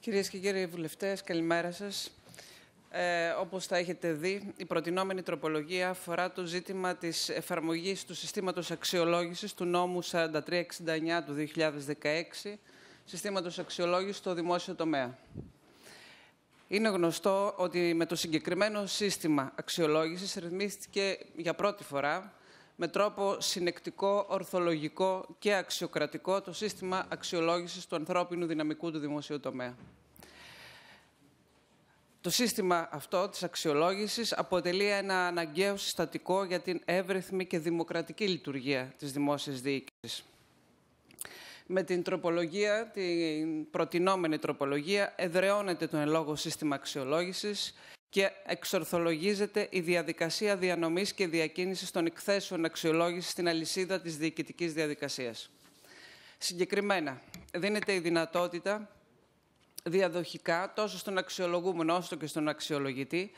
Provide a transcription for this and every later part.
Κυρίες και κύριοι βουλευτές, καλημέρα σας. Ε, όπως θα έχετε δει, η προτινόμενη τροπολογία αφορά το ζήτημα της εφαρμογής του συστήματος αξιολόγησης του νόμου 4369 του 2016, συστήματος αξιολόγησης στο δημόσιο τομέα. Είναι γνωστό ότι με το συγκεκριμένο σύστημα αξιολόγησης ρυθμίστηκε για πρώτη φορά με τρόπο συνεκτικό, ορθολογικό και αξιοκρατικό το σύστημα αξιολόγησης του ανθρώπινου δυναμικού του δημοσίου τομέα. Το σύστημα αυτό της αξιολόγησης αποτελεί ένα αναγκαίο συστατικό για την εύρυθμη και δημοκρατική λειτουργία της δημόσιας διοίκησης. Με την τροπολογία, την προτινόμενη τροπολογία, εδραιώνεται το εν σύστημα αξιολόγησης και εξορθολογίζεται η διαδικασία διανομής και διακίνησης των εκθέσεων αξιολόγησης στην αλυσίδα της διοικητικής διαδικασίας. Συγκεκριμένα, δίνεται η δυνατότητα διαδοχικά τόσο στον αξιολογούμενο όσο και στον αξιολογητή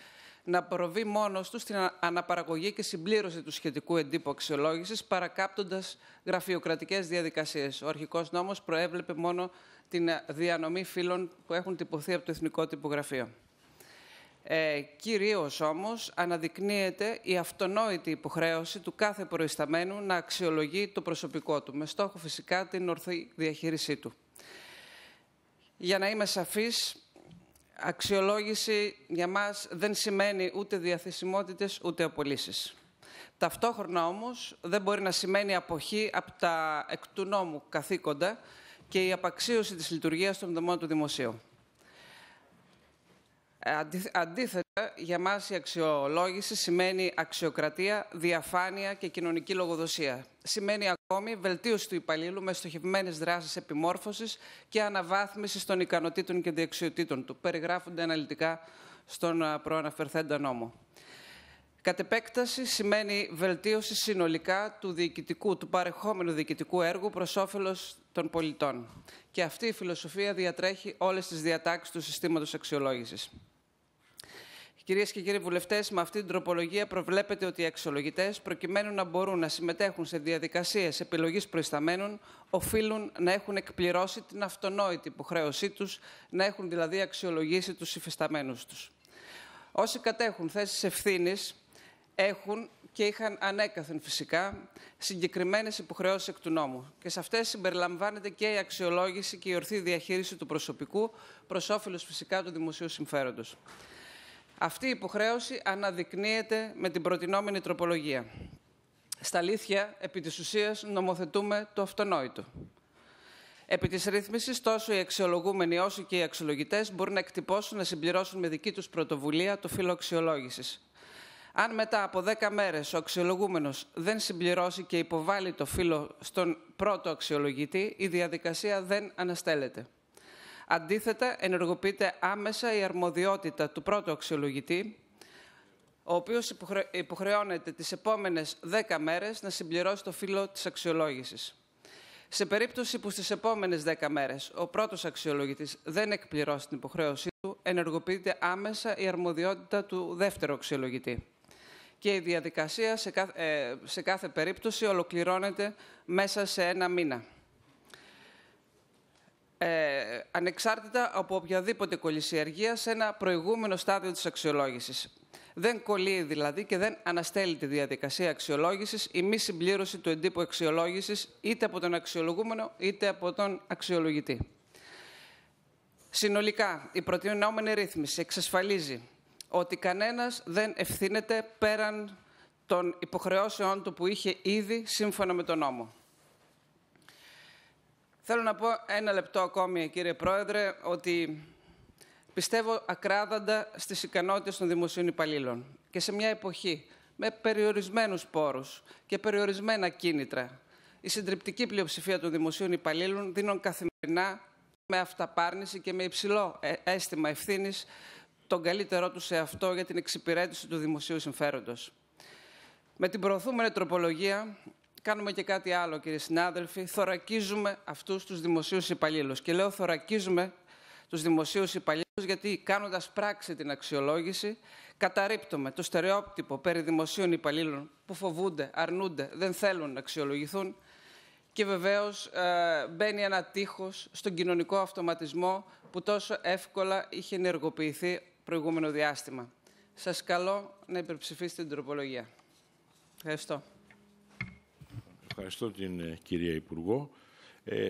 να προβεί μόνος του στην αναπαραγωγή και συμπλήρωση του σχετικού εντύπου αξιολόγησης, παρακάπτοντας γραφειοκρατικές διαδικασίες. Ο αρχικός νόμος προέβλεπε μόνο την διανομή φύλων που έχουν τυπωθεί από το Εθνικό Τυπογραφείο. Ε, κυρίως όμως αναδεικνύεται η αυτονόητη υποχρέωση του κάθε προϊσταμένου να αξιολογεί το προσωπικό του, με στόχο φυσικά την ορθή διαχείρισή του. Για να είμαι σαφής, αξιολόγηση για μας δεν σημαίνει ούτε διαθεσιμότητες ούτε απολύσεις. Ταυτόχρονα όμως δεν μπορεί να σημαίνει αποχή από τα εκ του νόμου καθήκοντα και η απαξίωση της λειτουργίας των δομών του δημοσίου. Ε, αντίθετα, για μας η αξιολόγηση σημαίνει αξιοκρατία, διαφάνεια και κοινωνική λογοδοσία. Σημαίνει ακόμη βελτίωση του υπαλλήλου με στοχευμένες δράσεις επιμόρφωσης και αναβάθμισης των ικανοτήτων και δεξιοτήτων του. Περιγράφονται αναλυτικά στον ε, προαναφερθέντα νόμο. Κατ' επέκταση σημαίνει βελτίωση συνολικά του, διοικητικού, του παρεχόμενου διοικητικού έργου προς όφελος των πολιτών. Και αυτή η φιλοσοφία διατρέχει όλες τις διατάξεις του συστήματος αξιολόγησης. Κυρίες και κύριοι βουλευτές, με αυτή την τροπολογία προβλέπεται ότι οι αξιολογητές, προκειμένου να μπορούν να συμμετέχουν σε διαδικασίες επιλογής προϊσταμένων, οφείλουν να έχουν εκπληρώσει την αυτονόητη υποχρέωσή τους, να έχουν δηλαδή αξιολογήσει τους υφισταμένους τους. Όσοι κατέχουν θέσεις ευθύνης, έχουν και είχαν ανέκαθεν φυσικά συγκεκριμένες υποχρεώσεις εκ του νόμου. Και σε αυτές συμπεριλαμβάνεται και η αξιολόγηση και η ορθή διαχείριση του προσωπικού προς όφελος φυσικά του δημοσίου συμφέροντος. Αυτή η υποχρέωση αναδεικνύεται με την προτινόμενη τροπολογία. Στα αλήθεια, επί της ουσίας, νομοθετούμε το αυτονόητο. Επί της ρύθμισης, τόσο οι αξιολογούμενοι όσο και οι αξιολογητές μπορούν να εκτυπώσουν να συμπληρώσουν με δική τους πρωτοβουλία το φύλλο αξιολόγησης. Αν μετά από 10 μέρες ο αξιολογούμενος δεν συμπληρώσει και υποβάλει το φύλλο στον πρώτο αξιολογητή, η διαδικασία δεν αναστέλλεται. Αντίθετα, ενεργοποιείται άμεσα η αρμοδιότητα του πρώτου αξιολογητή, ο οποίος υποχρεώνεται τις επόμενες δέκα μέρες να συμπληρώσει το φύλλο της αξιολόγησης. Σε περίπτωση που στις επόμενες 10 μέρες ο πρώτος αξιολογητής δεν εκπληρώσει την υποχρέωσή του, ενεργοποιείται άμεσα η αρμοδιότητα του δεύτερου αξιολογητή. Και η διαδικασία σε ε, σε κάθε περίπτωση ολοκληρώνεται μέσα σε ένα μήνα ε, ανεξάρτητα από οποιαδήποτε κολλησιαργία, σε ένα προηγούμενο στάδιο της αξιολόγησης. Δεν κολλεί δηλαδή και δεν αναστέλει τη διαδικασία αξιολόγησης η μη συμπλήρωση του εντύπου αξιολόγησης είτε από τον αξιολογούμενο είτε από τον αξιολογητή. Συνολικά, η προτείνόμενη ρύθμιση εξασφαλίζει ότι κανένας δεν ευθύνεται πέραν των υποχρεώσεών του που είχε ήδη σύμφωνα με τον νόμο. Θέλω να πω ένα λεπτό ακόμη, κύριε Πρόεδρε, ότι πιστεύω ακράδαντα στις ικανότητες των δημοσίων υπαλλήλων και σε μια εποχή με περιορισμένους πόρους και περιορισμένα κίνητρα. Η συντριπτική πλειοψηφία των δημοσίων υπαλλήλων δίνουν καθημερινά με αυταπάρνηση και με υψηλό ε, αίσθημα ευθύνης τον καλύτερό τους σε αυτό για την εξυπηρέτηση του δημοσίου συμφέροντος. Με την προωθούμενη τροπολογία κάνουμε και κάτι άλλο, κύριε συνάδελφοι. Θωρακίζουμε αυτούς τους δημοσίους υπαλλήλους. Και λέω θωρακίζουμε τους δημοσίους υπαλλήλους, γιατί κάνοντας πράξη την αξιολόγηση, καταρρύπτουμε το στερεότυπο περί δημοσίων υπαλλήλων που φοβούνται, αρνούνται, δεν θέλουν να αξιολογηθούν. Και βεβαίως ε, μπαίνει ένα τείχος στον κοινωνικό αυτοματισμό που τόσο εύκολα είχε ενεργοποιηθεί προηγούμενο διάστημα. Σας καλώ να υπερψηφίσετε την τροπολογία. Ευχαριστώ. Ευχαριστώ την ε, κυρία Υπουργό. Ε,